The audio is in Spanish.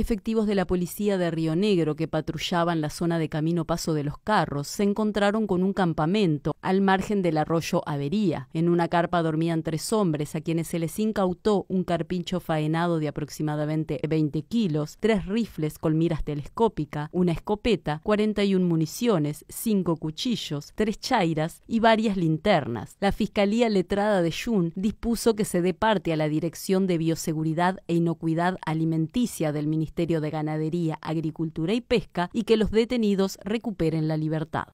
efectivos de la policía de Río Negro que patrullaban la zona de Camino Paso de los Carros se encontraron con un campamento al margen del arroyo Avería. En una carpa dormían tres hombres a quienes se les incautó un carpincho faenado de aproximadamente 20 kilos, tres rifles con miras telescópicas, una escopeta, 41 municiones, cinco cuchillos, tres chairas y varias linternas. La Fiscalía Letrada de Jun dispuso que se dé parte a la Dirección de Bioseguridad e Inocuidad Alimenticia del Ministerio Ministerio de Ganadería, Agricultura y Pesca y que los detenidos recuperen la libertad.